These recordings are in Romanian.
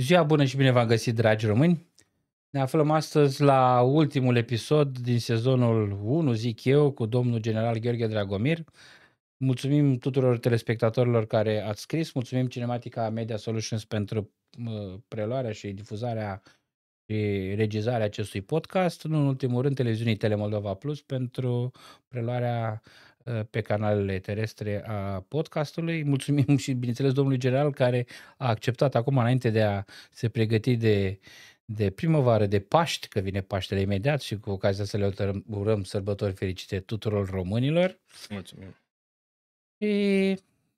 Ziua bună și bine v-am găsit, dragi români! Ne aflăm astăzi la ultimul episod din sezonul 1, zic eu, cu domnul general Gheorghe Dragomir. Mulțumim tuturor telespectatorilor care ați scris, mulțumim Cinematica Media Solutions pentru preluarea și difuzarea și regizarea acestui podcast, nu în ultimul rând televiziunii Telemoldova Plus pentru preluarea uh, pe canalele terestre a podcastului. Mulțumim și, bineînțeles, domnului general care a acceptat acum, înainte de a se pregăti de, de primăvară, de Paști, că vine Paștele imediat și cu ocazia să le urăm sărbători fericite tuturor românilor. Mulțumim. Și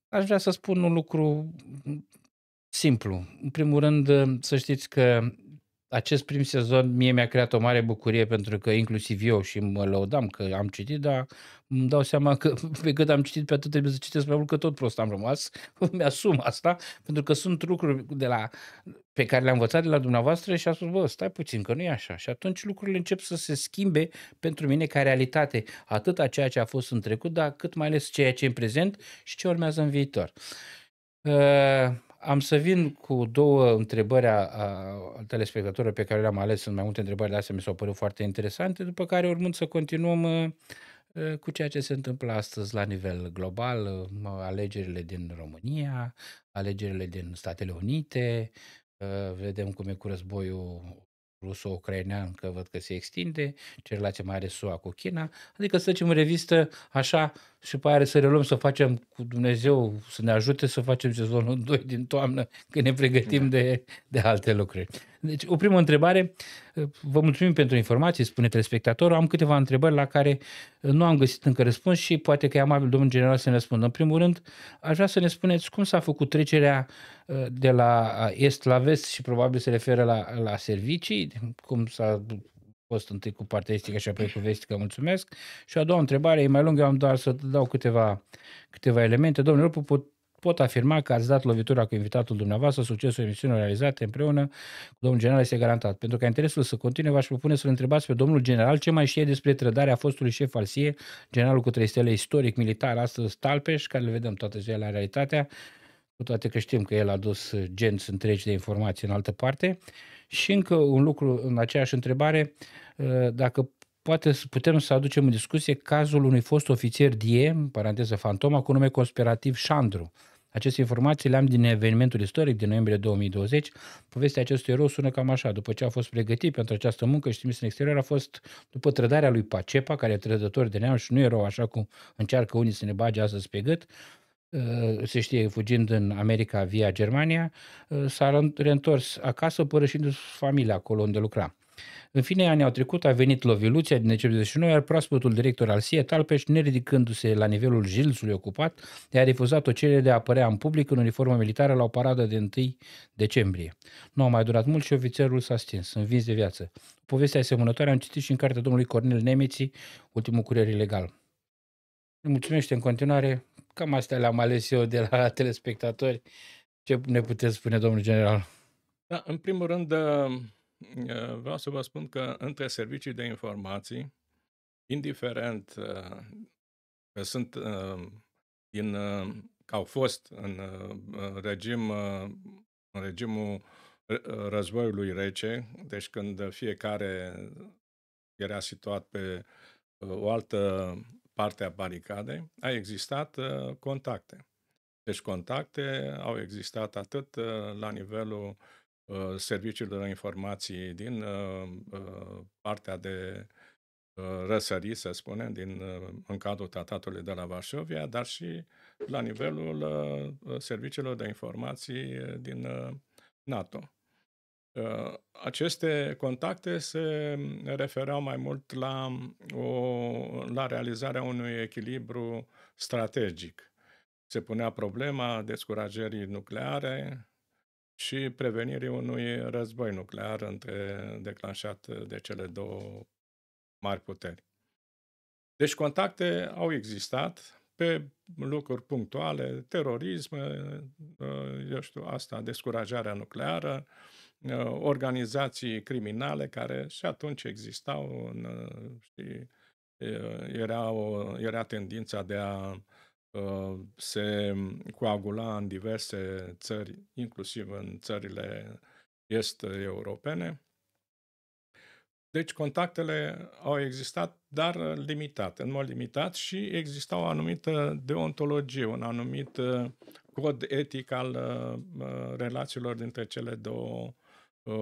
aș vrea să spun un lucru simplu. În primul rând, să știți că acest prim sezon mie mi-a creat o mare bucurie pentru că inclusiv eu și mă lăudam că am citit, dar îmi dau seama că pe cât am citit, pe atât trebuie să citesc mai mult că tot prost am rămas. Mi-asum asta pentru că sunt lucruri de la, pe care le-am învățat de la dumneavoastră și a spus, bă, stai puțin că nu e așa. Și atunci lucrurile încep să se schimbe pentru mine ca realitate, atât a ceea ce a fost în trecut, dar cât mai ales ceea ce e în prezent și ce urmează în viitor. Ă, am să vin cu două întrebări a, a telespectatorilor pe care le-am ales. Sunt mai multe întrebări, dar astea mi s-au părut foarte interesante, după care urmând să continuăm uh, uh, cu ceea ce se întâmplă astăzi la nivel global, uh, alegerile din România, alegerile din Statele Unite, vedem cum e cu războiul ruso-ucrainean, că văd că se extinde, ce relație mai are SUA cu China, adică să facem în revistă așa și pe aia să reluăm să facem cu Dumnezeu să ne ajute să facem sezonul 2 din toamnă când ne pregătim da. de, de alte lucruri. Deci, o primă întrebare. Vă mulțumim pentru informații, spune telespectatorul. Am câteva întrebări la care nu am găsit încă răspuns și poate că e amabil domnul general să ne răspundă. În primul rând, aș vrea să ne spuneți cum s-a făcut trecerea uh, de la uh, est la vest și probabil se referă la, la servicii, cum s-a fost întâi cu partea estică și apoi cu vestică, mulțumesc. Și a doua întrebare, e mai lungă, am doar să dau câteva, câteva elemente. domnule pot afirma că ați dat lovitura cu invitatul dumneavoastră, succesul emisiunilor realizate împreună cu domnul general este garantat. Pentru că interesul să continue, v-aș propune să-l întrebați pe domnul general ce mai știe despre trădarea fostului șef al SIE, generalul cu trei stele istoric militar, astăzi Talpeș, care le vedem toată ziua la realitatea, cu toate că știm că el a dus genți întregi de informații în altă parte. Și încă un lucru în aceeași întrebare, ă, dacă poate putem să aducem în discuție cazul unui fost ofițer DIE, paranteză fantoma, cu nume conspirativ Șandru, aceste informații le am din evenimentul istoric din noiembrie 2020. Povestea acestui erou sună cam așa. După ce a fost pregătit pentru această muncă și trimis în exterior, a fost după trădarea lui Pacepa, care e trădător de neam și nu erou așa cum încearcă unii să ne bage astăzi pe gât, uh, se știe, fugind în America via Germania, uh, s-a reîntors acasă părășindu-și familia acolo unde lucra. În fine, anii au trecut, a venit loviluția din decembrie 1989, iar proaspătul director al SIE, Talpeș, neridicându-se la nivelul jilțului ocupat, i-a refuzat o cerere de a apărea în public în uniformă militară la o paradă de 1 decembrie. Nu a mai durat mult și ofițerul s-a stins, învins de viață. Povestea asemănătoare am citit și în cartea domnului Cornel Nemeții, Ultimul Curier Ilegal. Ne mulțumește în continuare. Cam astea le-am ales eu de la telespectatori. Ce ne puteți spune, domnul general? Da, în primul rând, Ă, vreau să vă spun că între servicii de informații, indiferent ă, că sunt ă, din, că au fost în regim, în regimul războiului rece, deci când fiecare era situat pe o altă parte a baricadei, a existat contacte. Deci contacte au existat atât la nivelul Uh, serviciilor informații din uh, uh, partea de răsări, să spunem, din, în cadrul tratatului de la Varșovia, dar și la nivelul serviciilor de informații din NATO. Aceste contacte se refereau mai mult la, um, o, la realizarea unui echilibru strategic. Se punea problema descurajării nucleare, și prevenirii unui război nuclear între declanșat de cele două mari puteri. Deci contacte au existat pe lucruri punctuale, terorism, eu știu, asta, descurajarea nucleară, organizații criminale care și atunci existau în, și era, o, era tendința de a Uh, se coagula în diverse țări, inclusiv în țările est-europene. Deci contactele au existat, dar limitat, în mod limitat și exista o anumită deontologie, un anumit uh, cod etic al uh, relațiilor dintre cele două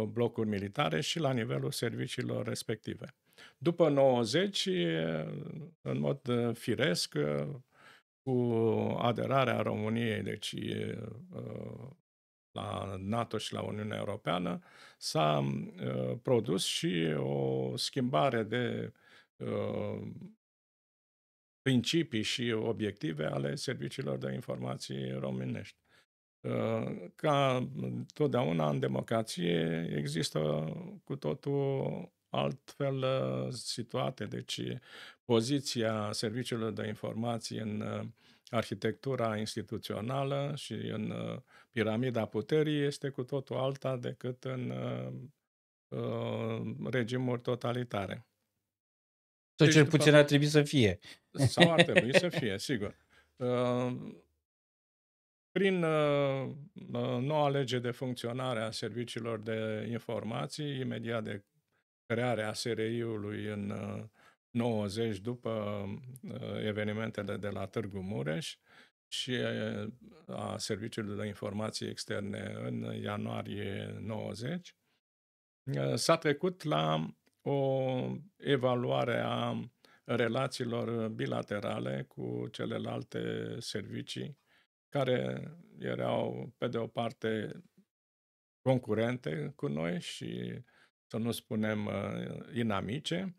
blocuri militare și la nivelul serviciilor respective. După 90, în mod firesc, cu uh, aderarea României, deci uh, la NATO și la Uniunea Europeană, s-a uh, produs și o schimbare de principii și obiective ale serviciilor de informații românești. Ca totdeauna în democrație există cu totul altfel uh, situate. Deci poziția serviciilor de informații în uh, arhitectura instituțională și în uh, piramida puterii este cu totul alta decât în regimuri totalitare. Sau deci, cel puțin ar trebui să fie. Sau ar trebui să fie, sigur. Prin noua lege de funcționare a serviciilor de informații, imediat de crearea SRI-ului în 90 uh, după uh, evenimentele de la Târgu Mureș și uh, a Serviciului de Informații Externe în ianuarie 90, s-a trecut la o evaluare a relațiilor bilaterale cu celelalte servicii care erau, pe de o parte, concurente cu noi și să nu spunem uh, inamice,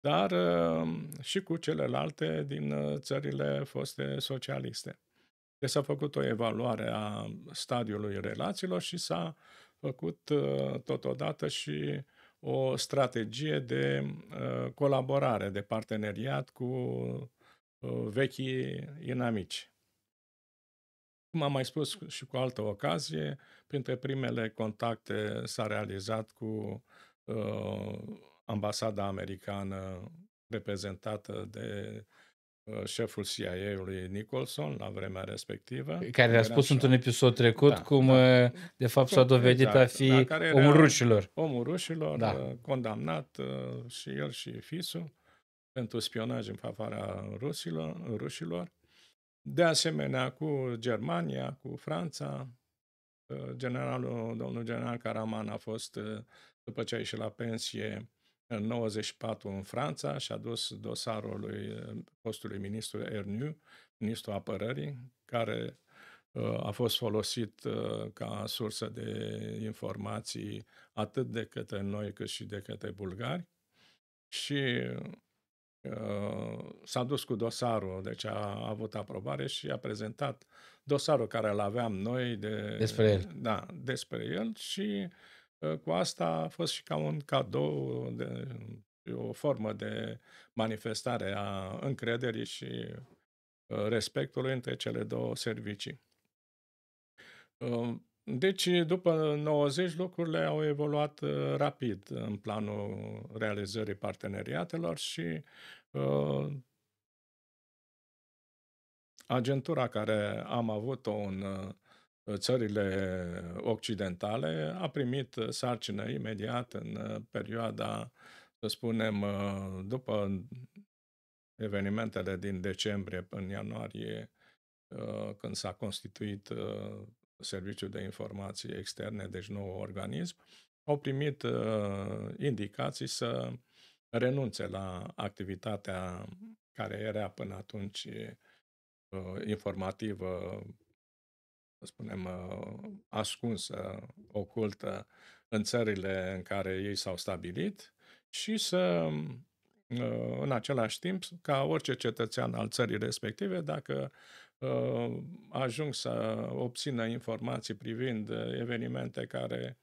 dar uh, și cu celelalte din uh, țările foste socialiste. Deci s-a făcut o evaluare a stadiului relațiilor și s-a făcut totodată și o strategie de colaborare, de parteneriat cu vechii inamici. Cum am mai spus și cu altă ocazie, printre primele contacte s-a realizat cu uh, ambasada americană reprezentată de uh, șeful CIA-ului Nicholson la vremea respectivă. Care a spus într-un episod trecut da, cum da, uh, de fapt s-a exact, dovedit exact, a fi da, omul rușilor. Omul rușilor, da. Uh, condamnat și el și Fisu pentru spionaj în favoarea rusilor, rușilor. De asemenea cu Germania, cu Franța, generalul, domnul general Caraman a fost după ce a ieșit la pensie în 94 în Franța și a dus dosarul lui postului ministru Erniu, ministrul apărării, care uh, a fost folosit uh, ca sursă de informații atât de către noi cât și de către bulgari și uh, s-a dus cu dosarul, deci a avut aprobare și a prezentat dosarul care îl aveam noi de, despre el. Da, despre el și uh, cu asta a fost și ca un cadou, de, o formă de manifestare a încrederii și ă, respectului între cele două servicii. Deci, după 90, lucrurile au evoluat ă, rapid în planul realizării parteneriatelor și uh, agentura care am avut-o în țările occidentale, a primit sarcină imediat în uh, perioada, să spunem, uh, după evenimentele din decembrie până ianuarie, uh, când s-a constituit Serviciul de Informații Externe, deci nou organism, au primit indicații să renunțe la activitatea care era până atunci informativă să spunem, uh, ascunsă, ocultă în țările în care ei s-au stabilit și să, uh, în același timp, ca orice cetățean al țării respective, dacă uh, ajung să obțină informații privind evenimente care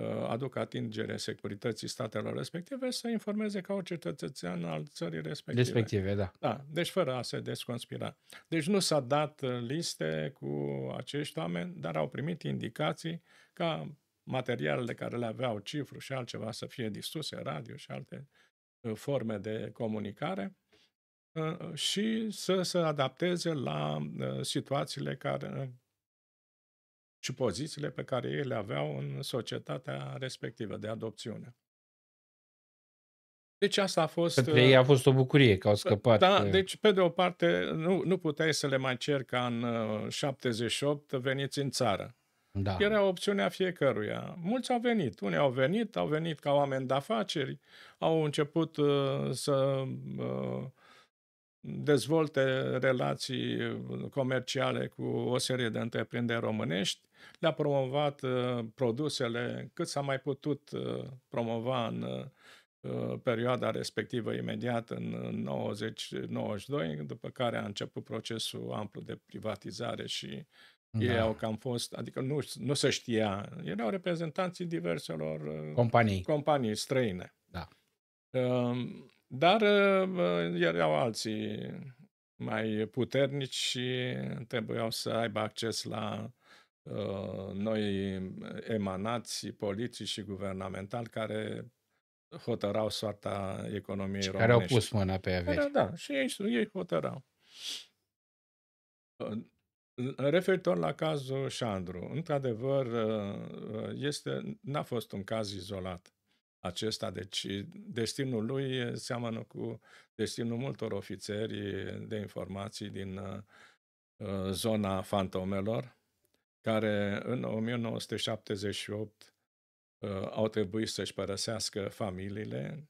Uh, aduc atingere securității statelor respective, să informeze ca orice cetățean al țării respective. Respective, da. Da, deci fără a se desconspira. Deci nu s-a dat uh, liste cu acești oameni, dar au primit indicații ca materialele care le aveau cifru și altceva să fie distruse, radio și alte uh, forme de comunicare și să se adapteze la situațiile care, și pozițiile pe care ei le aveau în societatea respectivă de adopțiune. Deci asta a fost... Pentru ei uh, a fost o bucurie că au scăpat. Da, uh. deci pe de o parte nu, nu puteai să le mai cer ca în 78 uh, veniți în țară. Da. Era opțiunea fiecăruia. Mulți au venit. Unii au venit, au venit ca oameni de afaceri, au început uh, să uh, dezvolte relații comerciale cu o serie de întreprinderi românești le-a promovat uh, produsele cât s-a mai putut uh, promova în uh, perioada respectivă imediat în 90-92, după care a început procesul amplu de privatizare și da. ei au cam fost, adică nu, nu se știa, erau reprezentanții diverselor uh, companii, companii străine. Da. Um, dar uh, uh, erau alții mai puternici și trebuiau să aibă acces la Uh, noi emanați politici și guvernamental care hotărau soarta economiei și românești. care au pus mâna pe averi. Da, da, și ei, ei hotărau. Uh, referitor la cazul Șandru, într-adevăr, uh, este, n-a fost un caz izolat acesta, deci destinul lui seamănă cu destinul multor ofițeri de informații din zona fantomelor, care în 1978 uh, au trebuit să-și părăsească familiile.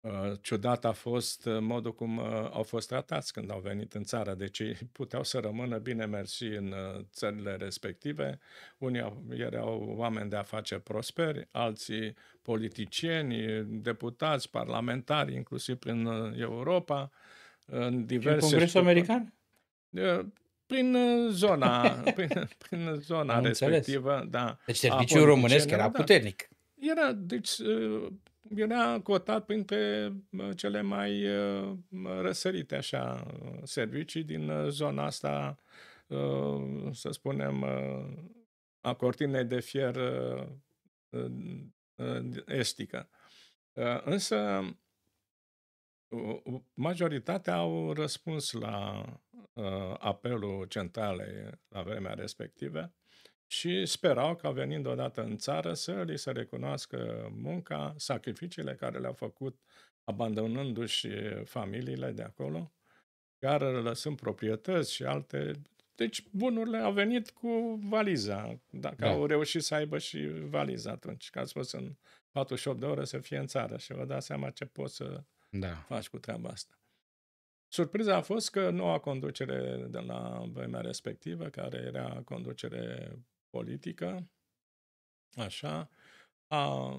Uh, ciudat a fost uh, modul cum au fost tratați când au venit în țară, deci puteau să rămână bine mersi în țările respective. Unii erau oameni de afaceri prosperi, alții politicieni, deputați, parlamentari, inclusiv prin Europa, în diverse... în Congresul American? prin uh, zona, prin, prin zona Am respectivă. Da, deci serviciul românesc general, era da. puternic. Da. Era, deci, uh, era cotat printre uh, cele mai răsărite așa servicii din zona asta, să spunem, a cortinei de fier estică. Însă, majoritatea au răspuns la Uh, apelul centralei la vremea respectivă și sperau ca venind odată în țară să li se recunoască munca, sacrificiile care le-au făcut abandonându-și familiile de acolo, care lăsând proprietăți și alte deci bunurile au venit cu valiza, dacă da. au reușit să aibă și valiza atunci, că ați fost în 48 de ore să fie în țară și vă dați seama ce poți să da. faci cu treaba asta. Surpriza a fost că noua conducere de la vremea respectivă, care era conducere politică, așa, a,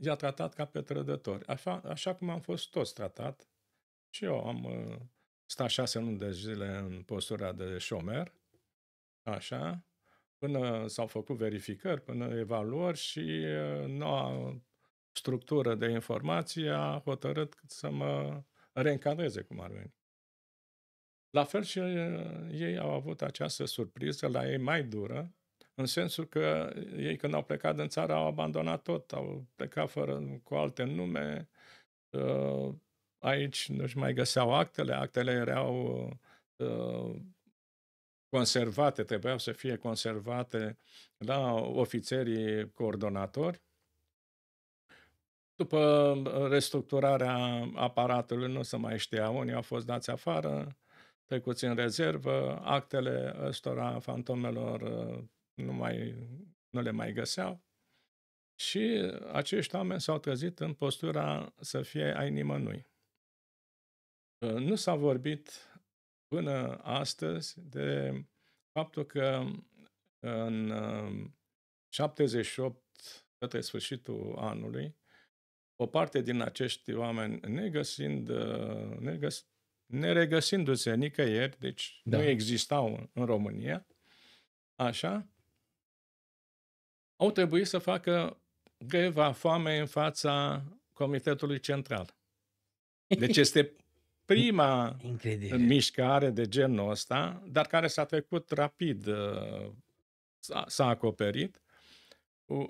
i-a tratat ca pe trădători. Așa, așa cum am fost toți tratat. Și eu am uh, stat șase luni de zile în postura de șomer, așa, până s-au făcut verificări, până evaluări și uh, noua structură de informație a hotărât să mă reîncadreze cum ar veni. La fel și uh, ei au avut această surpriză, la ei mai dură, în sensul că ei când au plecat din țară au abandonat tot, au plecat fără, cu alte nume. Uh, aici nu-și mai găseau actele, actele erau uh, conservate, trebuiau să fie conservate la ofițerii coordonatori. După restructurarea aparatului nu se mai știa, unii au fost dați afară, trecuți în rezervă, actele ăstora fantomelor uh, nu, mai, nu le mai găseau și acești oameni s-au trezit în postura să fie ai nimănui. Uh, nu s-a vorbit până astăzi de faptul că uh, în 78, către sfârșitul anului, o parte din acești oameni, negăsind, negăs, neregăsindu-se nicăieri, deci da. nu existau în România, așa, au trebuit să facă greva foame în fața Comitetului Central. Deci este prima Incredibil. mișcare de genul ăsta, dar care s-a trecut rapid, uh, s-a, s-a acoperit.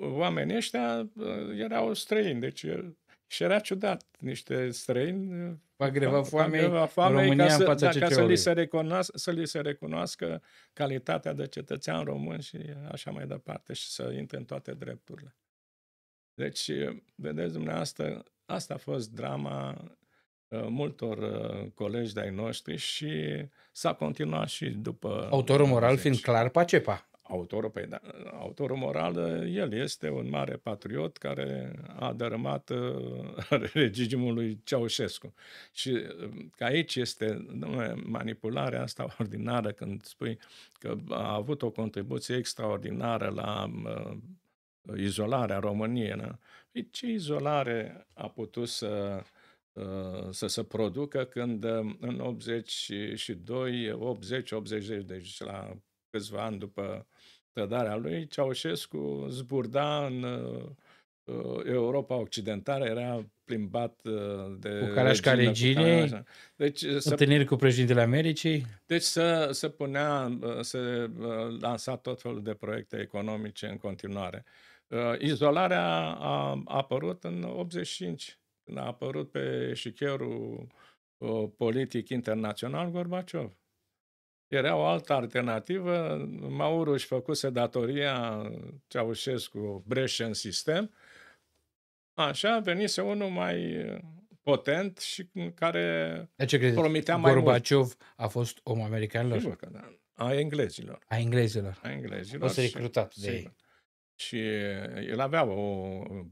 Oamenii ăștia uh, erau străini, deci uh, și era ciudat. Niște străini va eh, greva foamei, va foamei România ca, să, în fața da, ca să, li se să li se recunoască calitatea de cetățean român și așa mai departe și să intre în toate drepturile. Deci, eh, vedeți dumneavoastră, asta a fost drama eh, multor colegi de-ai noștri și s-a continuat și după... Autorul moral 90. fiind clar Pacepa autorul, păi, da, autorul moral, el este un mare patriot care a dărâmat uh, regimul lui Ceaușescu. Și uh, că aici este domnule, manipularea asta ordinară când spui că a avut o contribuție extraordinară la uh, izolarea României. Na? Păi ce izolare a putut să uh, să se producă când uh, în 82, 80, 80, deci la câțiva ani după trădarea lui, Ceaușescu zburda în uh, uh, Europa Occidentală, era plimbat uh, de... Cu calașca reginei, regine, deci, întâlniri cu președintele Americii. Deci să se punea, se lansa tot felul de proiecte economice în continuare. Izolarea a apărut în 85, când a apărut pe șicherul politic internațional Gorbaciov. Era o altă alternativă. Mauro își făcuse datoria Ceaușescu breșe în sistem. Așa venise unul mai potent și care ce credeți? promitea mai Gorbaciov mult. a fost om americanilor? Sigur că da. A englezilor. A englezilor. A englezilor. A fost recrutat și, de ei. Și el avea o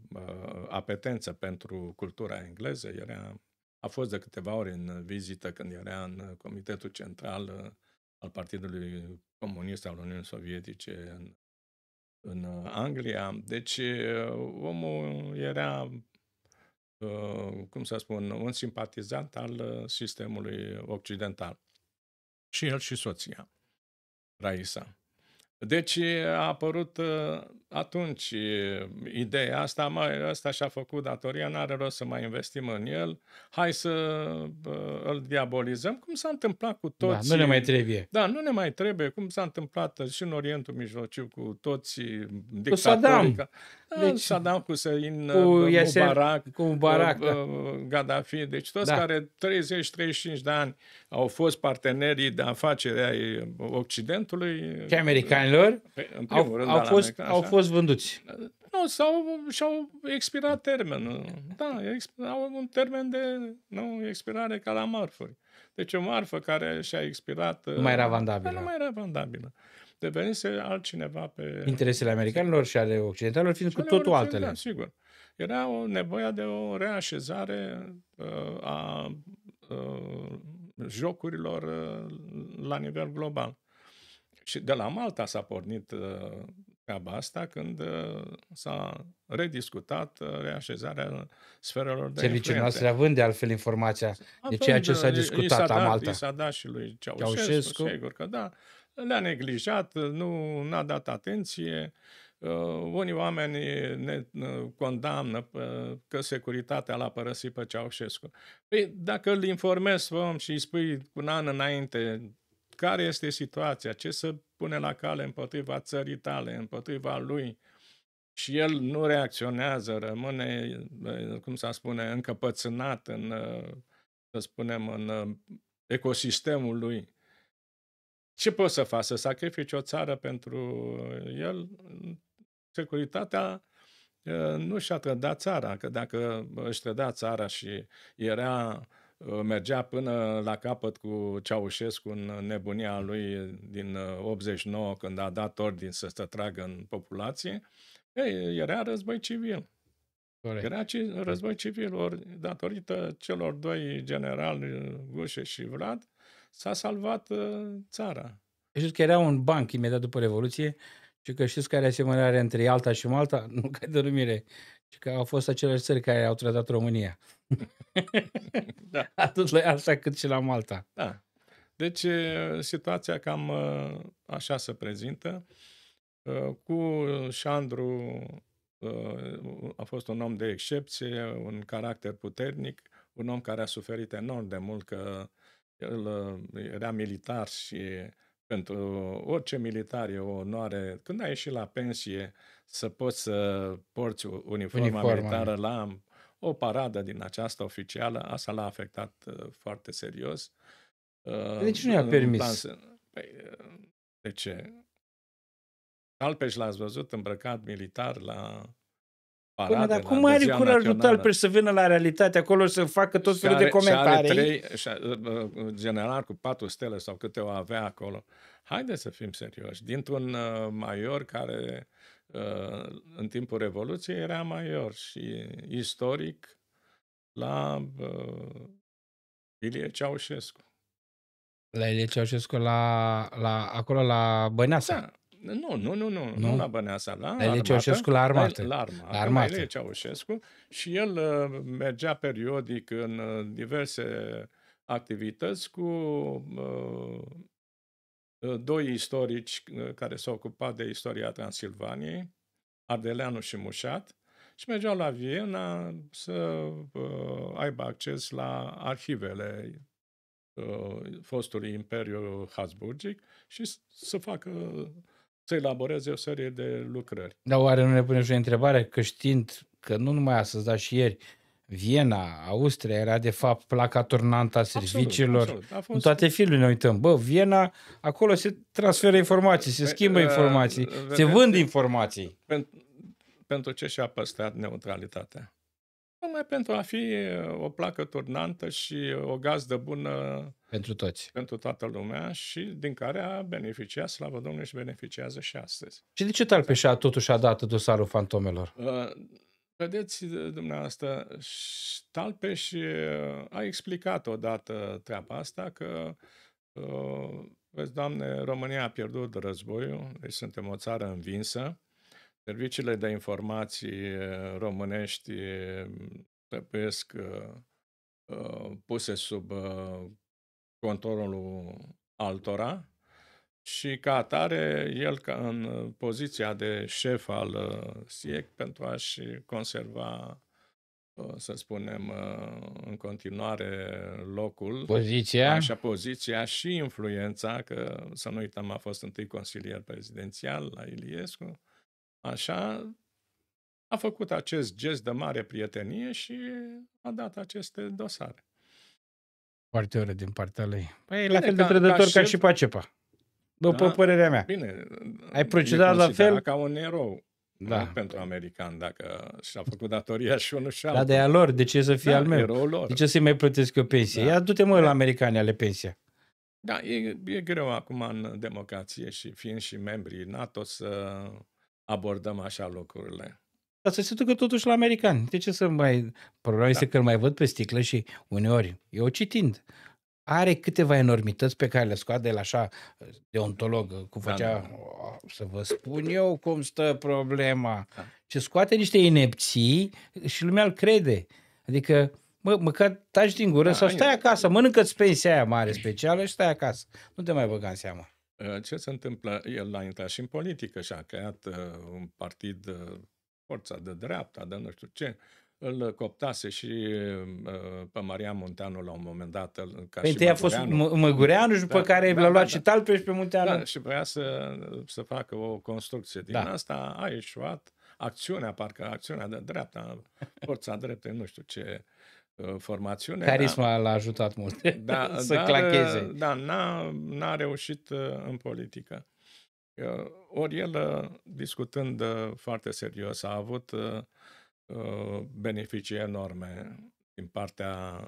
uh, apetență pentru cultura engleză. Era, a fost de câteva ori în vizită când era în Comitetul Central uh, al Partidului Comunist al Uniunii Sovietice în, în uh, Anglia. Deci uh, omul era, uh, cum să spun, un simpatizant al sistemului occidental. Și el și soția, Raisa. Deci a apărut atunci, ideea asta, mai, ăsta și-a făcut datoria, n-are rost să mai investim în el, hai să uh, îl diabolizăm, cum s-a întâmplat cu toți... Da, nu ne mai trebuie. Da, nu ne mai trebuie, cum s-a întâmplat și în Orientul Mijlociu cu toți dictatorii. Cu Saddam. Ca, da, deci, Saddam Hussein, cu Yasser, Mubarak, cu Mubarak uh, da. Gaddafi, deci toți da. care 30-35 de ani au fost partenerii de afacere ai Occidentului. Și americanilor. În primul au, rând, au, fost, american, au fost fost vânduți. Nu, sau și-au expirat termenul. Da, au un termen de nu, expirare ca la marfuri. Deci o marfă care și-a expirat... Nu mai era vandabilă. Nu mai era vandabilă. Devenise altcineva pe... Interesele americanilor și ale occidentalilor fiind cu totul altele. Da, sigur. Era o nevoie de o reașezare uh, a uh, jocurilor uh, la nivel global. Și de la Malta s-a pornit uh, treaba asta când uh, s-a rediscutat uh, reașezarea sferelor de Serviciul noastră având de altfel informația Atunci, de ceea ce s-a uh, discutat la Malta. I s-a dat și lui Ceaușescu, Ceaușescu. sigur că da. Le-a neglijat, nu a dat atenție. Uh, unii oameni ne condamnă că securitatea l-a părăsit pe Ceaușescu. Păi, dacă îl informezi om, și îi spui un an înainte care este situația, ce să pune la cale împotriva țării tale, împotriva lui și el nu reacționează, rămâne, eh, cum să spune, încăpățânat în, eh, să spunem, în eh, ecosistemul lui. Ce poți să faci? Să sacrifici o țară pentru el? Securitatea nu și-a trădat țara, că dacă își trăda țara și era Uh, mergea până la capăt cu Ceaușescu în nebunia lui din 89, uh, când a dat ordin să se tragă în populație, ei, era război civil. Corect. Era ci, război civil, ori datorită celor doi generali, uh, Gușe și Vlad, s-a salvat țara. Deci știți că era un banc imediat după Revoluție și că știți care asemănare între Alta și Malta? Nu că de numire. Și că au fost aceleași țări care au tratat România. da. Atât la Alta cât și la Malta. Da. Deci situația cam așa se prezintă. Cu Șandru a fost un om de excepție, un caracter puternic, un om care a suferit enorm de mult că el era militar și pentru orice militar e o onoare, când ai ieșit la pensie, să poți să porți uniforma, uniforma militară la o paradă din aceasta oficială, asta l-a afectat uh, foarte serios. Deci nu i-a permis. Păi, uh, de ce? Calpeș l-ați văzut îmbrăcat militar la Până, dar cum are curajul tău pe să vină la realitate acolo să facă tot felul de comentarii? Și are trei, și, uh, uh, general cu patru stele sau câte o avea acolo. Haideți să fim serioși. Dintr-un uh, major care în timpul Revoluției era major și istoric la uh, Ilie Ceaușescu. La Ilie Ceaușescu, la, la, acolo la Băneasa. Da. Nu, nu, nu, nu, nu, la Băneasa, la, la Ceaușescu la armată. La, armată, la armată. La Ceaușescu și el uh, mergea periodic în uh, diverse activități cu uh, doi istorici care s-au ocupat de istoria Transilvaniei, Ardeleanu și Mușat, și mergeau la Viena să uh, aibă acces la arhivele uh, fostului Imperiu Habsburgic și să facă să elaboreze o serie de lucrări. Dar oare nu ne punem și o întrebare că știind că nu numai astăzi, dar și ieri, Viena, Austria era de fapt placa turnantă a serviciilor. Absolut, absolut. Fost... În toate filmele ne uităm. Bă, Viena, acolo se transferă informații, se păi, schimbă uh, informații, se vând informații. pentru ce și-a păstrat neutralitatea? numai pentru a fi uh, o placă turnantă și uh, o gazdă bună pentru toți. Pentru toată lumea și din care a beneficiat, slavă Domnului, și beneficiază și astăzi. Și de ce Talpeșa totuși a dat dosarul fantomelor? Uh, vedeți, dumneavoastră, Talpeș a explicat odată treaba asta că Vezi, Doamne, România a pierdut războiul, deci suntem o țară învinsă, Serviciile de informații eh, românești eh, tăpesc eh, puse sub controlul altora și ca atare el ca în poziția de șef al SIEC pentru a-și conserva să spunem, în continuare locul. Poziția? Așa, poziția și influența, că să nu uităm, a fost întâi consilier prezidențial la Iliescu, Așa, a făcut acest gest de mare prietenie și a dat aceste dosare. Foarte ore din partea lui. Păi, Bine, la fel de predător ca, ca, ca și Pacepa. După da, părerea mea. Bine. Ai procedat la fel? ca un erou. Da. Nu pentru american, dacă și-a făcut datoria și unul și da, altul. Da, de a lor, de ce să fie da, al meu? Lor. De ce să-i mai plătesc eu pensie? Da. Ia du-te mă da. la americani ale pensia. Da, e, e greu acum în democrație și fiind și membrii NATO să abordăm așa lucrurile. Dar să se ducă totuși la americani. De ce să mai... Problema da. este că mai văd pe sticlă și uneori, eu citind, are câteva enormități pe care le scoate de la așa deontolog, cu da, făcea, da, da. să vă spun eu cum stă problema. Da. Și scoate niște inepții și lumea îl crede. Adică, mă, măcar taci din gură da, sau stai eu... acasă, mănâncă-ți pensia aia mare specială și stai acasă. Nu te mai băga în seama. Ă, ce se întâmplă? El a intrat și în politică și a creat ă, un partid, ă, forța de dreapta, de nu știu ce. Îl coptase și pe Maria Munteanu la un moment dat. Ca Pentru păi și a fost Măgureanu și după da, care da, l-a luat da, și da. Talpe și pe Munteanu. Da, și vrea să, să facă o construcție din da. asta. A ieșuat acțiunea, parcă acțiunea de dreapta, forța dreptei, nu știu ce Uh, formațiune. Carisma da. l-a ajutat mult da, să dar, clacheze. Uh, da, n-a, n-a reușit uh, în politică. Ori el, discutând foarte serios, a avut beneficii enorme din partea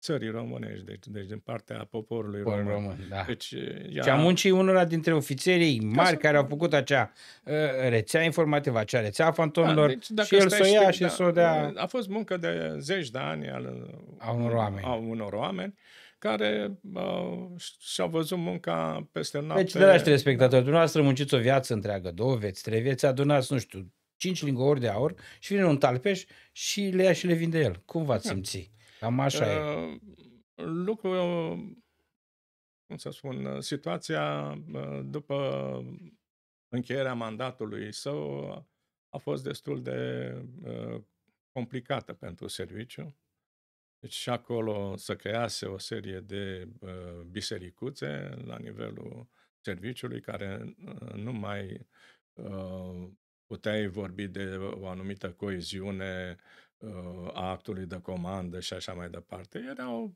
țării românești, deci, deci din partea poporului Popor român. român da. deci, ea... Și a muncii unora dintre ofițerii mari să... care au făcut acea uh, rețea informativă, acea rețea fantomilor da, deci și el să o ia da, și să o dea... Uh, a fost muncă de zeci de ani al, a unor oameni. A unor oameni care uh, și-au văzut munca peste noapte. Deci, dragi telespectatori, da. dumneavoastră munciți o viață întreagă, două vieți, trei vieți, adunați, nu știu, cinci lingouri de aur și vine un talpeș și le ia și le vinde el. Cum v-ați da. simți? Cam așa uh, e. Ă, lucru, cum să spun, ă, situația ă, după încheierea mandatului său a fost destul de complicată pentru serviciu. Deci și acolo să crease o serie de bisericuțe la nivelul serviciului care nu mai puteai vorbi de o anumită coeziune a actului de comandă și așa mai departe. Erau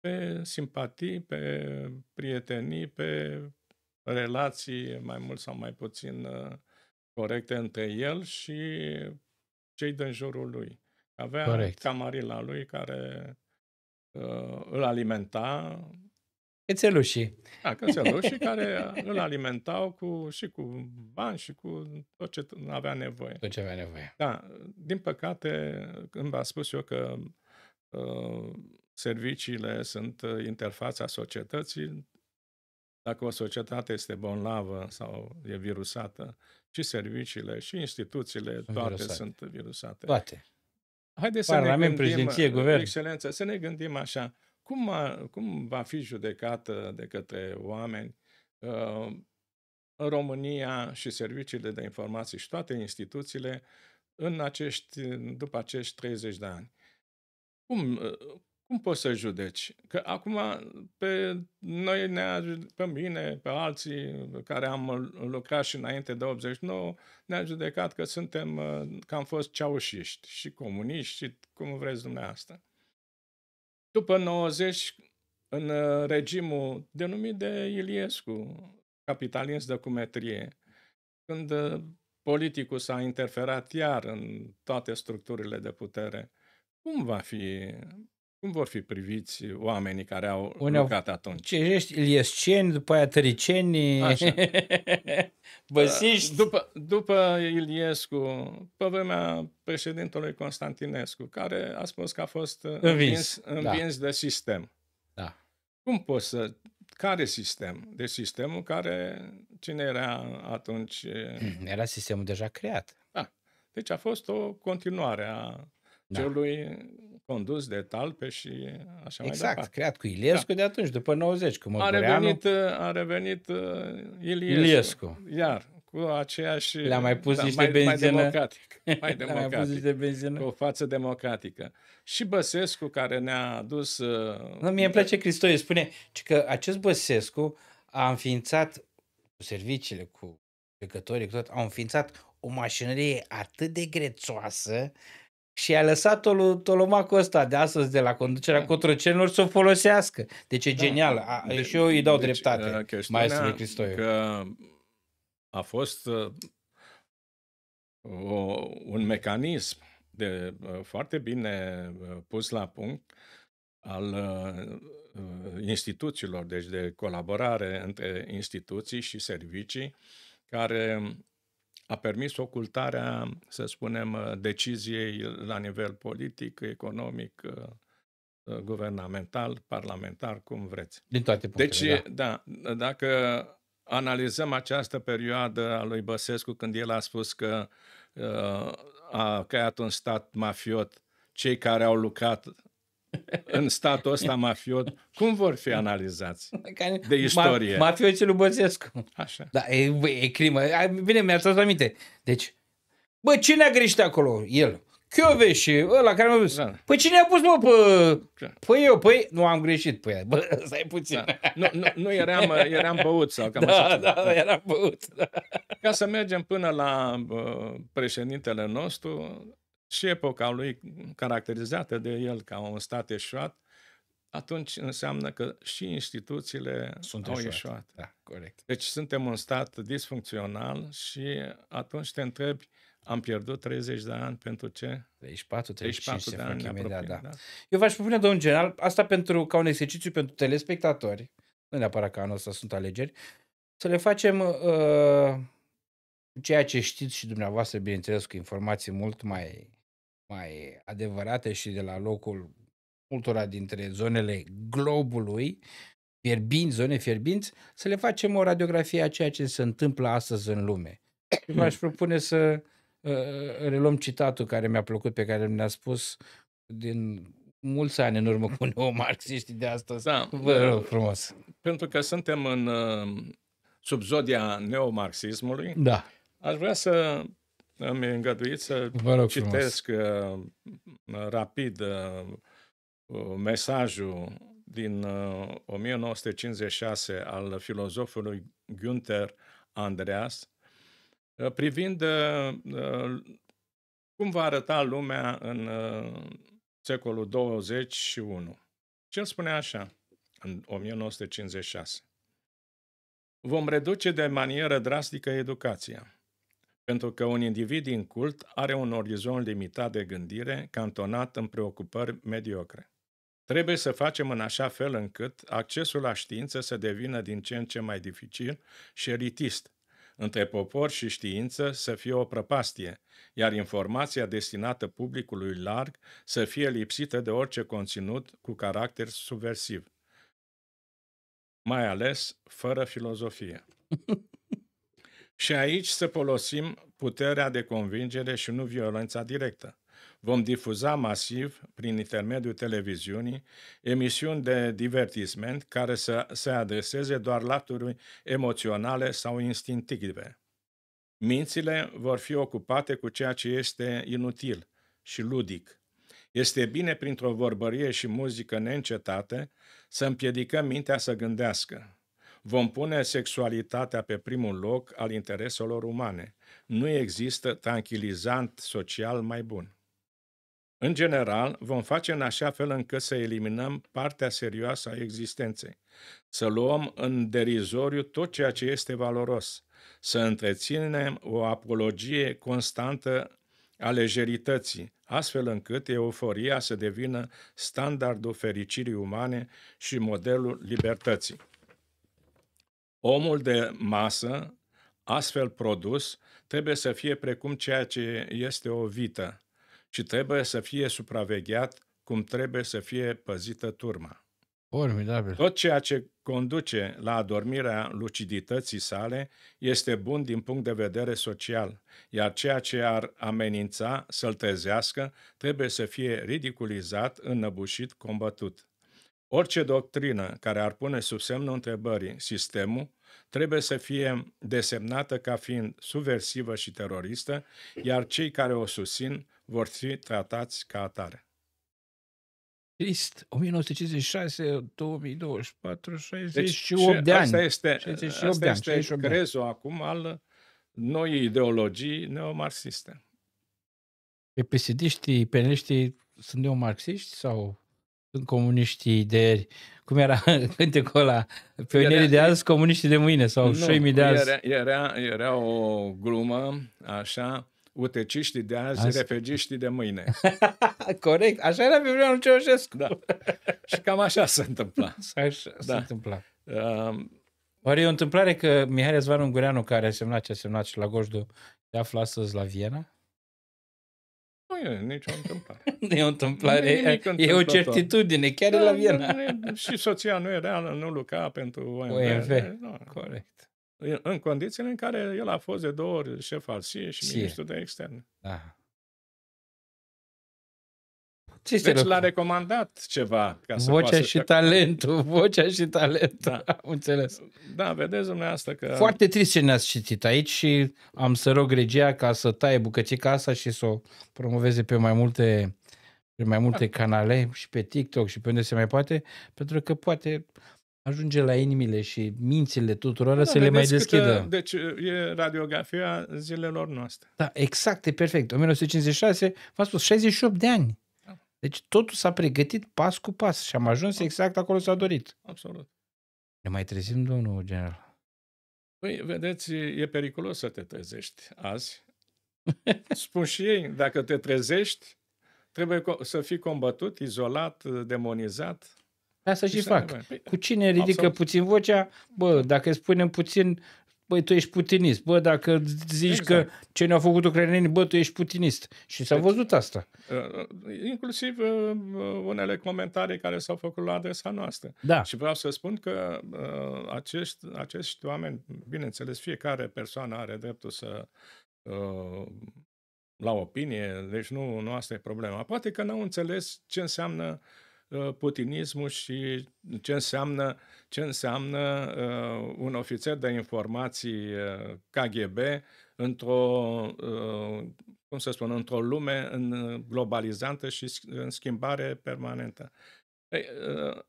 pe simpatii, pe prietenii, pe relații mai mult sau mai puțin uh, corecte între el și cei din jurul lui. Avea Correct. camarila lui care uh, îl alimenta, Cățelușii. Da, cățelușii care îl alimentau cu, și cu bani și cu tot ce avea nevoie. Tot ce avea nevoie. Da, din păcate, când v-am spus eu că uh, serviciile sunt ă, interfața societății, dacă o societate este bonlavă sau e virusată, și serviciile, și instituțiile, sunt toate virusate. sunt virusate. Toate. Haideți să ne gândim, președinție, ă, guvern. Excelență, să ne gândim așa. Uh, cum, a, cum va fi judecată de către oameni uh, România și serviciile de informații și toate instituțiile în acești, după acești 30 de ani? Cum, uh, cum poți să judeci? Că acum pe noi, ne pe mine, pe alții care am lucrat și înainte de 89, ne-a judecat că suntem, uh, că am fost ceaușiști și comuniști și cum vreți dumneavoastră. După 90, în uh, regimul denumit de Iliescu, capitalist de cumetrie, când uh, politicul s-a interferat iar în toate structurile de putere, cum va fi cum vor fi priviți oamenii care au Uneau, lucrat au... atunci? Cerești, iliesceni, după aia tăriceni, băsiști. După, după Iliescu, pe vremea președintelui Constantinescu, care a spus că a fost învins, învins da. de sistem. Da. Cum poți să... Care sistem? De sistemul care... Cine era atunci? Era sistemul deja creat. Da. Deci a fost o continuare a da. celui condus de talpe și așa exact, mai departe. Exact, creat cu Iliescu da. de atunci, după 90, cu Măgureanu. A revenit, uh, a revenit uh, Iliescu, Iliescu. Iar, cu aceeași... Le-a mai pus da, niște mai, benzină. Mai democratic. Mai democratic. mai pus niște benzină. Cu o față democratică. Și Băsescu, care ne-a adus... Uh, nu, mie îmi place Cristoiu, spune că acest Băsescu a înființat cu serviciile, cu plecătorii, cu tot, au înființat o mașinărie atât de grețoasă și a lăsat-o Tolomacul ăsta de astăzi de la conducerea da. cotrocenilor să o folosească. Deci e da. genial. A, de, și eu îi dau deci, dreptate, uh, maestrului Cristoiu. Că a fost uh, o, un mecanism de uh, foarte bine uh, pus la punct al uh, uh, instituțiilor, deci de colaborare între instituții și servicii, care a permis ocultarea, să spunem, deciziei la nivel politic, economic, guvernamental, parlamentar, cum vreți. Din toate punctele, Deci, da, da dacă analizăm această perioadă a lui Băsescu, când el a spus că uh, a creat un stat mafiot, cei care au lucrat în statul ăsta mafiot, cum vor fi analizați de istorie? Ma- mafioții lui Băsescu. Așa. Da, e, e crimă. Bine, mi-a tras aminte. Deci, bă, cine a greșit acolo? El. și ăla care m a pus. Da. Păi cine a pus, mă, pe... Da. Păi eu, păi... Nu, am greșit, păi, bă, ai puțin. Da. Nu, nu, nu eram, eram băut sau cam da, așa. Da, da, eram băut. Da. Ca să mergem până la uh, președintele nostru, și epoca lui caracterizată de el ca un stat eșuat, atunci înseamnă că și instituțiile Sunt au eșuat. Da, corect. Deci suntem un stat disfuncțional și atunci te întrebi, am pierdut 30 de ani pentru ce? 34, 35 34 de ani imediat, da. da. Eu v-aș propune, domnul general, asta pentru ca un exercițiu pentru telespectatori, nu neapărat că anul ăsta sunt alegeri, să le facem uh, ceea ce știți și dumneavoastră, bineînțeles, cu informații mult mai mai adevărate și de la locul multora dintre zonele globului, fierbinți, zone fierbinți, să le facem o radiografie a ceea ce se întâmplă astăzi în lume. V-aș propune să uh, uh, reluăm citatul care mi-a plăcut, pe care mi-a spus din mulți ani în urmă cu neomarxiștii de astăzi. Da, Vă uh, rog frumos. Pentru că suntem în uh, subzodia neomarxismului, da. aș vrea să îmi îngăduit să Vă citesc frumos. Uh, rapid uh, mesajul din 1956 uh, al filozofului Günther Andreas privind cum va arăta lumea în secolul 21. Și el spune așa, în 1956. Vom reduce de manieră drastică educația pentru că un individ din cult are un orizont limitat de gândire, cantonat în preocupări mediocre. Trebuie să facem în așa fel încât accesul la știință să devină din ce în ce mai dificil și elitist, între popor și știință să fie o prăpastie, iar informația destinată publicului larg să fie lipsită de orice conținut cu caracter subversiv, mai ales fără filozofie. Și aici să folosim puterea de convingere și nu violența directă. Vom difuza masiv, prin intermediul televiziunii, emisiuni de divertisment care să se adreseze doar laturi emoționale sau instinctive. Mințile vor fi ocupate cu ceea ce este inutil și ludic. Este bine printr-o vorbărie și muzică neîncetată să împiedicăm mintea să gândească, Vom pune sexualitatea pe primul loc al intereselor umane. Nu există tranquilizant social mai bun. În general, vom face în așa fel încât să eliminăm partea serioasă a existenței, să luăm în derizoriu tot ceea ce este valoros, să întreținem o apologie constantă a lejerității, astfel încât euforia să devină standardul fericirii umane și modelul libertății. Omul de masă, astfel produs, trebuie să fie precum ceea ce este o vită și trebuie să fie supravegheat cum trebuie să fie păzită turma. Formidabil. Tot ceea ce conduce la adormirea lucidității sale este bun din punct de vedere social, iar ceea ce ar amenința să-l trezească trebuie să fie ridiculizat, înăbușit, combătut. Orice doctrină care ar pune sub semnul întrebării sistemul trebuie să fie desemnată ca fiind subversivă și teroristă, iar cei care o susțin vor fi tratați ca atare. Crist, 1956, 2024, 68 deci, de ani. Asta este, 68 asta de este ani, crezul ani. acum al noii ideologii neomarxiste. Pe psd peneliștii sunt neomarxiști sau sunt comuniștii de cum era cântecul ăla, pionierii era, de azi, comuniștii de mâine sau nu, șoimii de azi. Era, era, era o glumă, așa, uteciștii de azi, azi. refugiștii de mâine. Corect, așa era pe vremea lui Ceaușescu. Da. Și cam așa se întâmpla. Așa da. întâmpla. Um, Oare e o întâmplare că Mihai Răzvan Ungureanu, care a semnat ce a semnat și la Gojdu, se află astăzi la Viena? e nicio întâmplare. nu e o întâmplare, e, e o certitudine, chiar da, la Viena. Nu, și soția nu era, nu lucra pentru OMV. OMV, da. corect. În condițiile în care el a fost de două ori șef al SIE și Sie. ministru de externe. Da. Ce deci l-a recomandat ceva. Ca să vocea și să talentul, vocea și talentul, da. am înțeles. Da, vedeți dumneavoastră că... Foarte trist ce ne-ați citit aici și am să rog regia ca să taie bucățica asta și să o promoveze pe mai multe pe mai multe da. canale și pe TikTok și pe unde se mai poate, pentru că poate ajunge la inimile și mințile tuturor da, să le mai deschidă. Câtă, deci e radiografia zilelor noastre. Da, exact, e perfect. 1956, v-am spus, 68 de ani. Deci totul s-a pregătit pas cu pas și am ajuns exact acolo s-a dorit. Absolut. Ne mai trezim, domnul general? Păi, vedeți, e periculos să te trezești azi. Spun și ei, dacă te trezești, trebuie să fii combătut, izolat, demonizat. Asta da, și fac. Păi, cu cine ridică Absolut. puțin vocea, bă, dacă spunem puțin, băi, tu ești putinist, bă, dacă zici exact. că ce ne-au făcut ucrainenii, bă, tu ești putinist. Și s-a deci, văzut asta. Uh, uh, inclusiv uh, unele comentarii care s-au făcut la adresa noastră. Da. Și vreau să spun că acești, acești oameni, bineînțeles, fiecare persoană are dreptul să la opinie, deci nu, nu asta e problema. Poate că n-au înțeles ce înseamnă uh, Uh, putinismul și ce înseamnă, ce înseamnă uh, un ofițer de informații uh, KGB într-o, uh, cum să spun, într-o lume în uh, globalizantă și în schimbare permanentă. Ei, uh,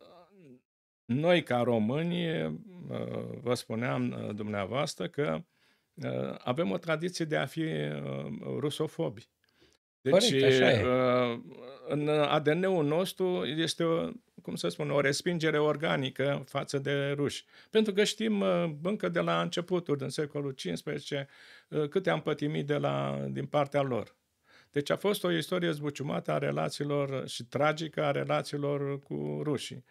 noi, ca români, uh, vă spuneam uh, dumneavoastră că uh, avem o tradiție de a fi uh, rusofobi. Deci, Corect, uh, în ADN-ul nostru este, o, uh, cum să spun, o respingere organică față de ruși. Pentru că știm uh, încă de la începuturi, din secolul XV, câte am pătimit de la, din partea lor. Deci a fost o istorie zbuciumată a relațiilor și tragică a relațiilor cu rușii.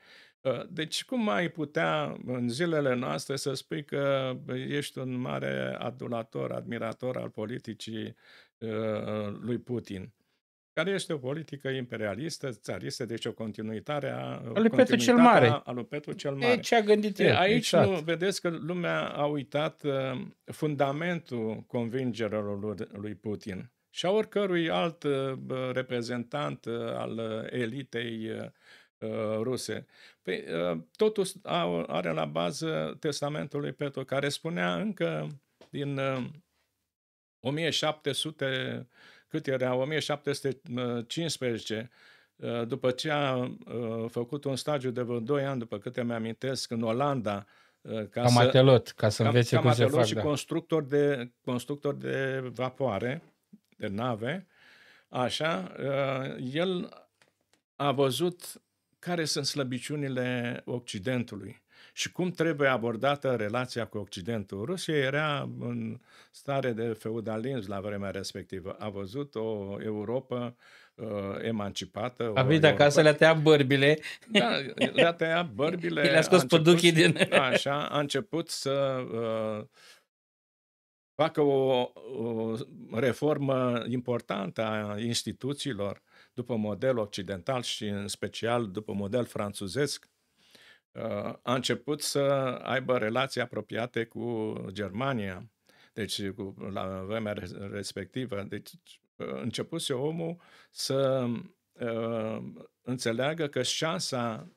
Ă, deci cum mai putea în zilele noastre să spui că ești un mare adulator, admirator al politicii ă, ă, lui Putin? care este o politică imperialistă, țaristă, deci o continuitare a lui Petru cel Mare. A lui Petru cel Mare. E ce a gândit el. Aici exact. nu, vedeți că lumea a uitat uh, fundamentul convingerilor lui, lui Putin și a oricărui alt uh, reprezentant uh, al elitei Uh, ruse. Păi, uh, totul are la bază testamentul lui Petru, care spunea încă din 1700, uh, cât era, 1715, după ce a făcut un stagiu de vreo 2 ani, după câte mi-amintesc, în Olanda, ca cam să, atelot, ca să învețe cam, cum se fac. și da. constructor, de, constructor de vapoare, de nave, așa, el a văzut care sunt slăbiciunile Occidentului și cum trebuie abordată relația cu Occidentul. Rusia era în stare de feudalism la vremea respectivă. A văzut o Europa uh, emancipată. A venit acasă, le-a tăiat bărbile. Da, le-a tăiat bărbile. Le-a scos început, din... Așa, a început să... Uh, facă o, o reformă importantă a instituțiilor după model occidental și în special după model franțuzesc, uh, a început să aibă relații apropiate cu Germania, deci cu, la vremea respectivă. Deci uh, începuse omul să uh, înțeleagă că șansa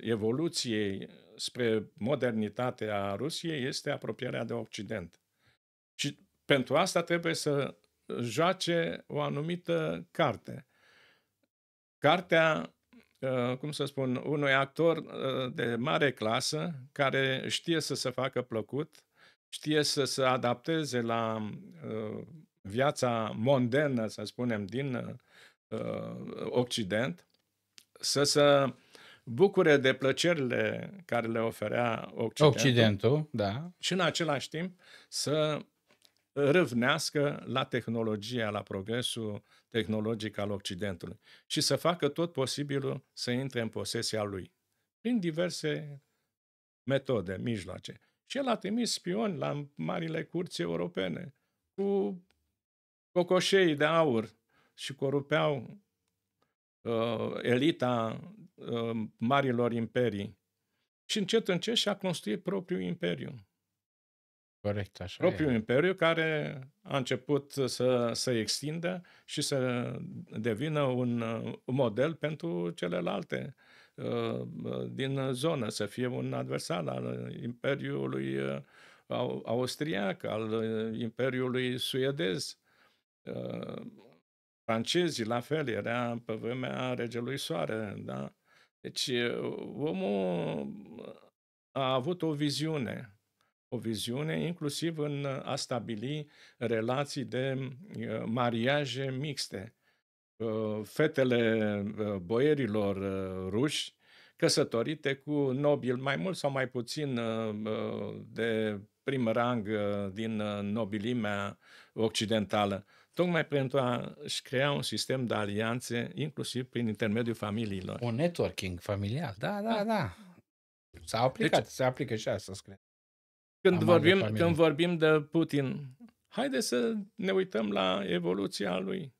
evoluției spre modernitatea Rusiei este apropierea de Occident. Și pentru asta trebuie să joace o anumită carte. Cartea, uh, cum să spun, unui actor uh, de mare clasă care știe să se facă plăcut, știe să se adapteze la uh, viața mondenă, să spunem, din Occident, să se bucure de plăcerile care le oferea Occidentul, Occidentul da. și în același timp să râvnească la tehnologia, la progresul tehnologic al Occidentului și să facă tot posibilul să intre în posesia lui, prin diverse metode, mijloace. Și el a trimis spioni la marile curți europene cu cocoșei de aur și corupeau uh, elita uh, marilor imperii. Și încet, încet și-a construit propriul imperiu. Corect, așa propriul e. imperiu care a început să se extindă și să devină un uh, model pentru celelalte uh, din zonă, să fie un adversar al imperiului uh, austriac, al imperiului suedez. Francezii, la fel, era pe vremea regelui Soare, da? Deci omul a avut o viziune o viziune, inclusiv în a stabili relații de uh, mariaje mixte. Uh, fetele uh, boierilor ruși căsătorite cu nobil mai mult sau mai puțin de prim rang din nobilimea occidentală, tocmai pentru a-și crea un sistem de alianțe, inclusiv prin intermediul familiilor. Un networking familial, da, da, da. da. S-a aplicat, deci, se aplică și asta, cred. Când, vorbim, când vorbim de Putin, haide să ne uităm la evoluția lui.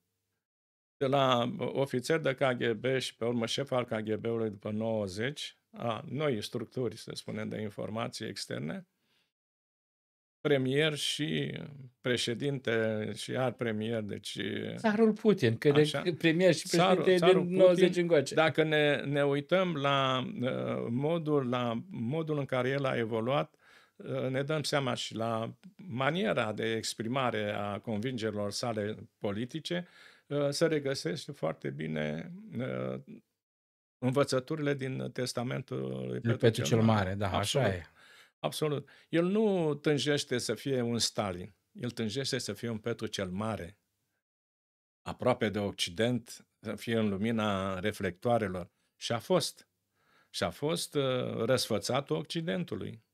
De la uh, ofițer de KGB și pe urmă șef al KGB-ului după 90, a noi structuri, să spunem, de informații externe, premier și președinte și iar premier, deci... Uh, țarul Putin, că așa, de premier și președinte țarul, țarul din 90 Putin, încoace. Dacă ne, ne uităm la, uh, modul, la modul în care el a evoluat, Ă, ne dăm seama și la maniera de exprimare a convingerilor sale politice, ă, se regăsește foarte bine ă, învățăturile din testamentul lui Petru, Petru cel Mare. Da, Absolut. așa e. Absolut. El nu tânjește să fie un Stalin. El tânjește să fie un Petru cel Mare, aproape de Occident, să fie în lumina reflectoarelor. Și a fost. Și a fost răsfățatul Occidentului.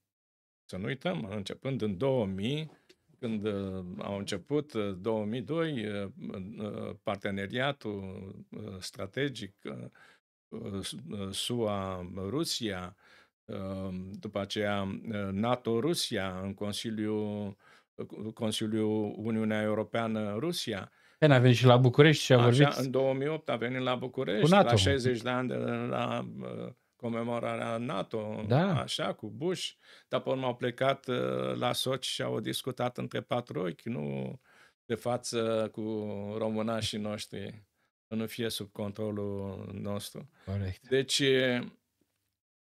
Să nu uităm, începând în 2000, când uh, au început 2002 uh, uh, parteneriatul strategic SUA-Rusia, după aceea NATO-Rusia în Consiliul, consiliu Uniunea Europeană-Rusia. a venit și la București și a Așa, vorbit. În 2008 a venit la București, la 60 de ani de la comemorarea NATO, da. așa, cu Bush, dar pe urmă au plecat uh, la Soci și au discutat între patru ochi, nu de față cu românașii noștri, să nu fie sub controlul nostru. Corect. Deci,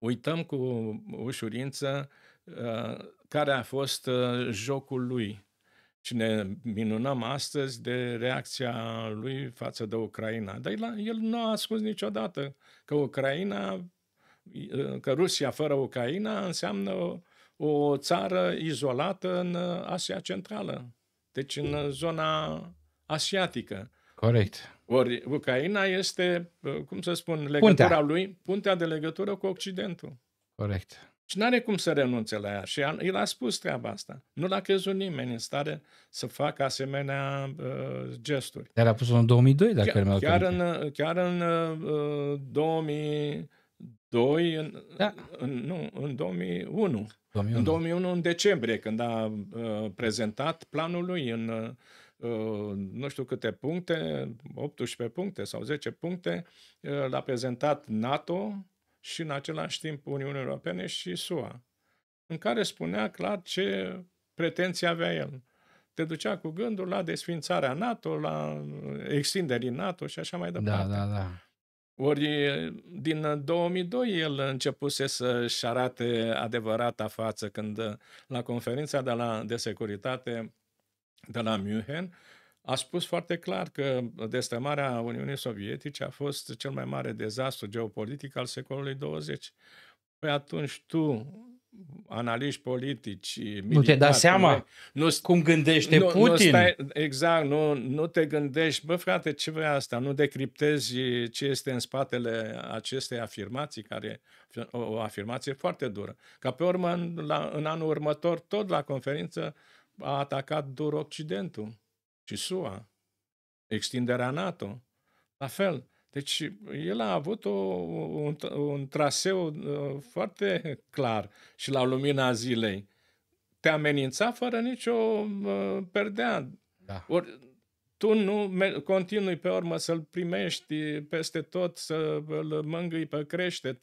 uităm cu ușurință uh, care a fost uh, jocul lui și ne minunăm astăzi de reacția lui față de Ucraina. Dar el, nu a spus niciodată că Ucraina că Rusia fără Ucraina înseamnă o, țară izolată în Asia Centrală, deci în zona asiatică. Corect. Ori Ucraina este, cum să spun, legătura puntea. lui, puntea de legătură cu Occidentul. Corect. Și nu are cum să renunțe la ea. Și el a spus treaba asta. Nu l-a crezut nimeni în stare să facă asemenea uh, gesturi. Dar a pus-o în 2002, dacă chiar, mi-au chiar în, chiar în uh, 2000 uh, 2 în, da. în, nu, în 2001. 2001. În 2001, în decembrie, când a uh, prezentat planul lui în uh, nu știu câte puncte, 18 puncte sau 10 puncte, uh, l-a prezentat NATO și în același timp Uniunea Europene și SUA, în care spunea clar ce pretenții avea el. Te ducea cu gândul la desfințarea NATO, la uh, extinderii NATO și așa mai departe. Da, da, da. Ori eh, din 2002 eh, el începuse să-și arate adevărata față când eh, la conferința de, la, de securitate de la München a spus foarte clar că destămarea Uniunii Sovietice a fost cel mai mare dezastru geopolitic al secolului 20. Păi atunci tu analiști politici, militari, Nu te dai seama nu, cum gândește nu, Putin. Nu stai, exact, nu, nu te gândești, bă frate, ce vrea asta? Nu decriptezi ce este în spatele acestei afirmații, care o afirmație foarte dură. Ca pe urmă, în, la, în anul următor, tot la conferință, a atacat dur Occidentul și SUA, extinderea NATO. La fel, deci el a avut o, un, un traseu uh, foarte clar și la lumina zilei. Te amenința fără nicio uh, perdea. Da. Or, tu nu continui pe urmă să-l primești peste tot, să-l mângâi pe creștet,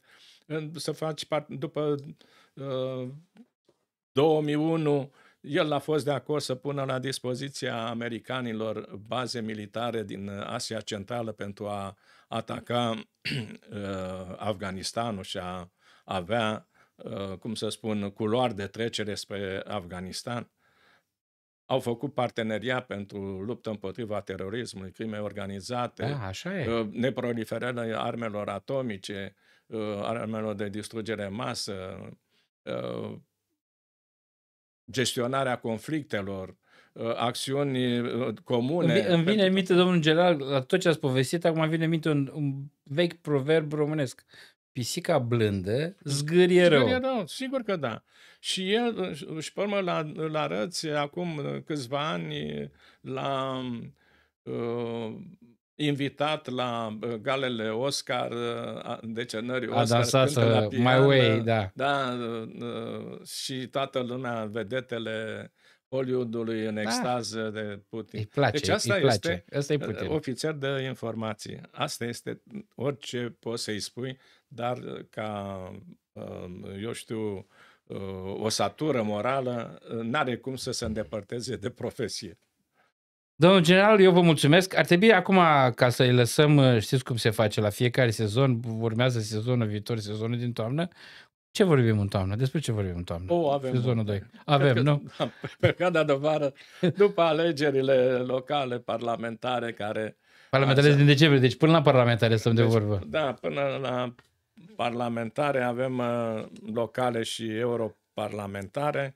să faci part... după uh, 2001 el a fost de acord să pună la dispoziția americanilor baze militare din Asia Centrală pentru a ataca uh, Afganistanul și a avea, uh, cum să spun, culoar de trecere spre Afganistan. Au făcut parteneria pentru luptă împotriva terorismului, crime organizate, da, așa e. Uh, neproliferarea armelor atomice, armelor de distrugere masă, gestionarea conflictelor, Uh, acțiuni uh, comune. Îmi vine în minte, domnul general la tot ce ați povestit, acum vine în minte un, un vechi proverb românesc. Pisica blândă zgârie rău. Zgârie rău, sigur că da. Și el, și pe urmă, la, la răți, acum câțiva ani, la uh, invitat la uh, galele Oscar, decernării Oscar. A dansat să, la My Way, da. Da, și toată lumea, vedetele Hollywoodului în da. extază da. de Putin. Îi place, deci asta îi place. este asta e Putin. Uh, ofițer de informație. Asta este orice poți să-i spui, dar ca, um, eu știu, uh, o satură morală, uh, n-are cum să se îndepărteze de profesie. Domnul general, eu vă mulțumesc. Ar trebui acum, ca să-i lăsăm, știți cum se face la fiecare sezon, urmează sezonul viitor, sezonul din toamnă, ce vorbim în toamnă? Despre ce vorbim în toamnă? O, avem. Sezonul 2. Avem, că, nu? Perioada de vară, după alegerile locale, parlamentare, care... Parlamentare din decembrie, deci până la parlamentare stăm deci, de vorbă. Da, până la parlamentare avem uh, locale și europarlamentare.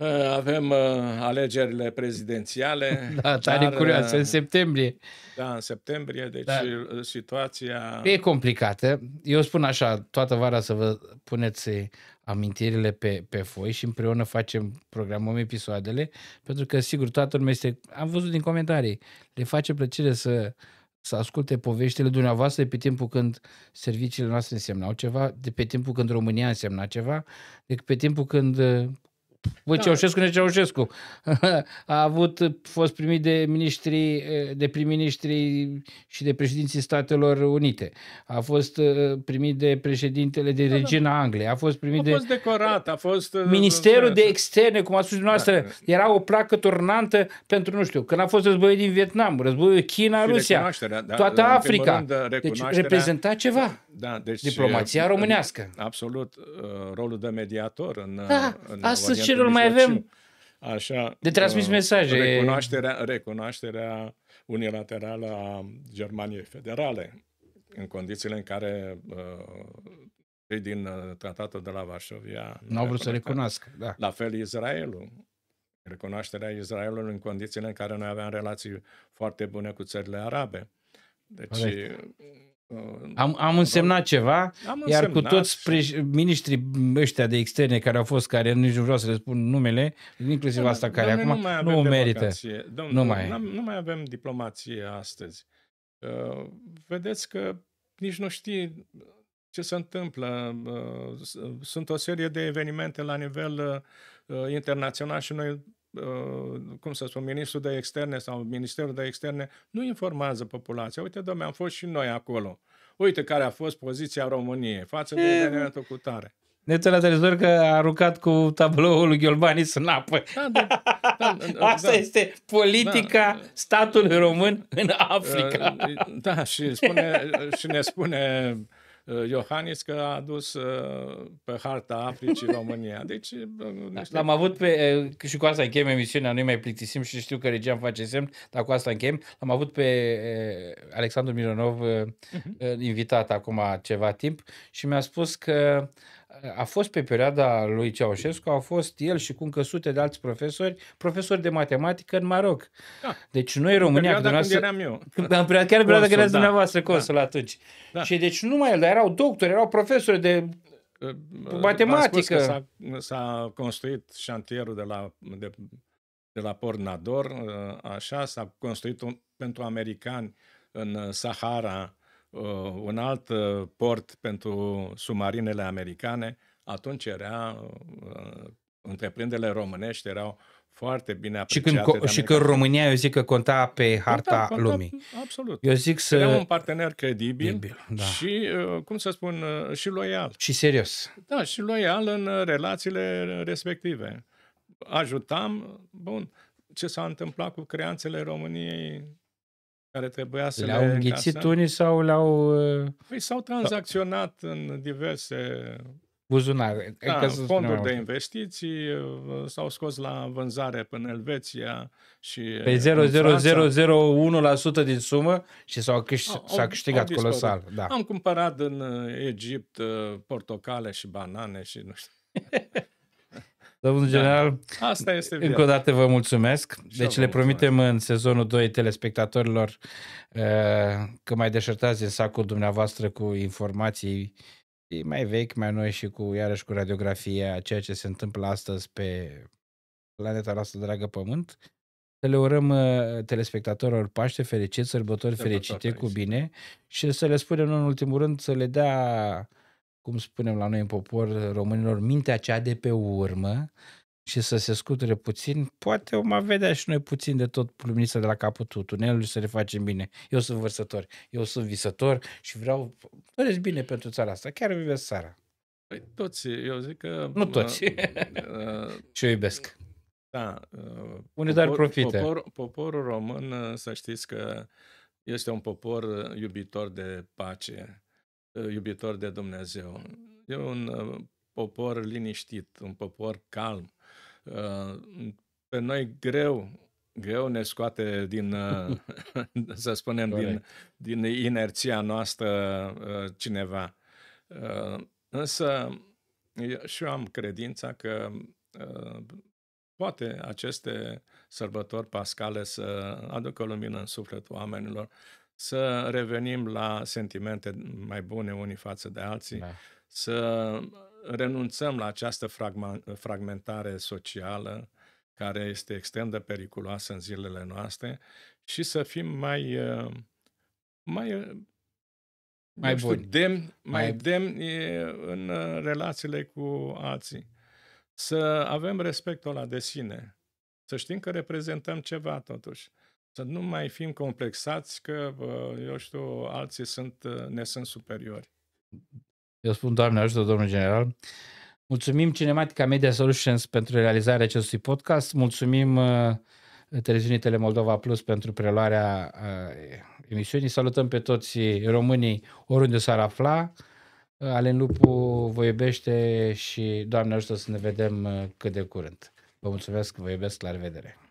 Uh, avem uh, alegerile prezidențiale. Da, tare dar, uh, curioasă, în septembrie. Da, în septembrie, deci da. situația... E complicată. Eu spun așa, toată vara să vă puneți amintirile pe, pe foi și împreună facem, programăm episoadele, pentru că, sigur, toată lumea este... Am văzut din comentarii, le face plăcere să, să asculte poveștile dumneavoastră de pe timpul când serviciile noastre însemnau ceva, de pe timpul când România însemna ceva, de pe timpul când Bă, da. Ceaușescu ne Ceaușescu. A avut, fost primit de, ministri, de prim-ministri și de președinții Statelor Unite. A fost uh, primit de președintele, de da, da, regina Angliei. A fost primit a de... A fost decorat, a fost... Uh, Ministerul de da. Externe, cum a spus dumneavoastră, da, da. era o placă turnantă pentru, nu știu, când a fost războiul din Vietnam, războiul China, și Rusia, da, toată Africa. Rând, deci reprezenta ceva. Da, deci, Diplomația românească. În, absolut. Uh, rolul de mediator în, da, în Astăzi ce mai avem? Așa, de transmis uh, mesaje. Recunoașterea, recunoașterea unilaterală a Germaniei Federale, în condițiile în care uh, cei din uh, tratatul de la Varsovia... N-au vrut să recunoască, da. La fel Israelul. Recunoașterea Israelului în condițiile în care noi aveam relații foarte bune cu țările arabe. Deci... Corect. Uh, am, am însemnat ceva, am însemnat iar cu da, toți pre- miniștrii ăștia de externe care au fost, care nici nu vreau să le spun numele, inclusiv da, asta care acum nu, mai nu merită. Domnul, nu, mai. nu mai avem diplomație astăzi. Uh, vedeți că nici nu știi ce se întâmplă. Uh, sunt o serie de evenimente la nivel uh, internațional și noi Uh, cum să spun, ministrul de externe sau ministerul de externe nu informează populația. Uite, domne, am fost și noi acolo. Uite care a fost poziția României față de evenimentul cu tare. Ne la televizor că a aruncat cu tabloul lui Gheolbanis în apă. Da, da, da, da, Asta da, este politica da, statului român în Africa. Uh, da, și, spune, și ne spune uh, Uh, Iohannis că a adus uh, pe harta Africii România. Deci, uh, da, L-am avut pe, și cu asta închem emisiunea, nu mai plictisim și știu că regia îmi face semn, dar cu asta închem. L-am avut pe Alexandru Mironov uh-huh. invitat acum ceva timp și mi-a spus că a fost pe perioada lui Ceaușescu, au fost el și cu încă sute de alți profesori, profesori de matematică în Maroc. Da. Deci noi în România... În perioada când eram eu. Când, în perioada, chiar în perioada când erați da. dumneavoastră da. consul da. atunci. Da. Și deci numai el, dar erau doctori, erau profesori de matematică. S-a, s-a construit șantierul de la, de, de la Port Nador, uh, așa, s-a construit un, pentru americani în uh, Sahara uh, un alt uh, port pentru submarinele americane, atunci era uh, întreprinderile românești erau foarte bine apreciate. Și când, și că România, eu zic că conta pe harta conta, conta, lumii. Absolut. Eu zic să... Era un partener credibil Bibil, da. și, uh, cum să spun, uh, și loial. Și serios. Da, și loial în uh, relațiile respective. Ajutam, bun, ce s-a întâmplat cu creanțele României care trebuia să le-au le înghițit unii sau le-au... Uh, păi s-au tranzacționat da. în diverse buzunare. Da, adică fonduri de investiții uh, s-au scos la vânzare până Elveția și uh, Pe păi 0,0001% din sumă și s-au câș- s-a câștigat au colosal. Da. Am cumpărat în Egipt portocale și banane și nu știu. Domnul da. general, da. Asta este viața. încă o dată vă mulțumesc. Și deci le promitem în sezonul 2 telespectatorilor uh, că mai deșertați din sacul dumneavoastră cu informații mai vechi, mai noi și cu iarăși cu radiografia, ceea ce se întâmplă astăzi pe planeta noastră dragă Pământ. Să le urăm uh, telespectatorilor Paște fericit, sărbători, sărbători fericite, fericite, cu bine și să le spunem în ultimul rând să le dea cum spunem la noi în popor, românilor, mintea cea de pe urmă și să se scuture puțin, poate o mai vedea și noi puțin de tot luminița de la capătul tunelului să le facem bine. Eu sunt vărsător, eu sunt visător și vreau, doresc bine pentru țara asta, chiar îmi iubesc țara. Păi toți, eu zic că... Nu toți. Uh, uh, și eu iubesc. Da. Uh, Unii dar profită. Popor, poporul român, să știți că este un popor iubitor de pace Uh, iubitor de Dumnezeu. E un uh, popor liniștit, un popor calm. Uh, pe noi greu, greu ne scoate din, să spunem, din, din inerția noastră cineva. Însă și eu am credința că poate aceste sărbători pascale să aducă lumină în sufletul oamenilor să revenim la sentimente mai bune unii față de alții, da. să renunțăm la această fragmentare socială care este extrem de periculoasă în zilele noastre și să fim mai uh, mai uh, mai știu, buni, demni, mai, mai demni în uh, relațiile cu alții. Să avem respectul la de sine. Să știm că reprezentăm ceva totuși. Să nu mai fim complexați că, eu știu, alții sunt, ă, ne sunt superiori. Eu spun, Doamne ajută, domnul general. Mulțumim Cinematica Media Solutions pentru realizarea acestui podcast. Mulțumim ă, Televiziunii Tele Moldova Plus pentru preluarea ă, emisiunii. Salutăm pe toți românii oriunde s-ar afla. Alen Lupu vă iubește și Doamne ajută să ne vedem cât de curând. Vă mulțumesc, vă iubesc, la revedere!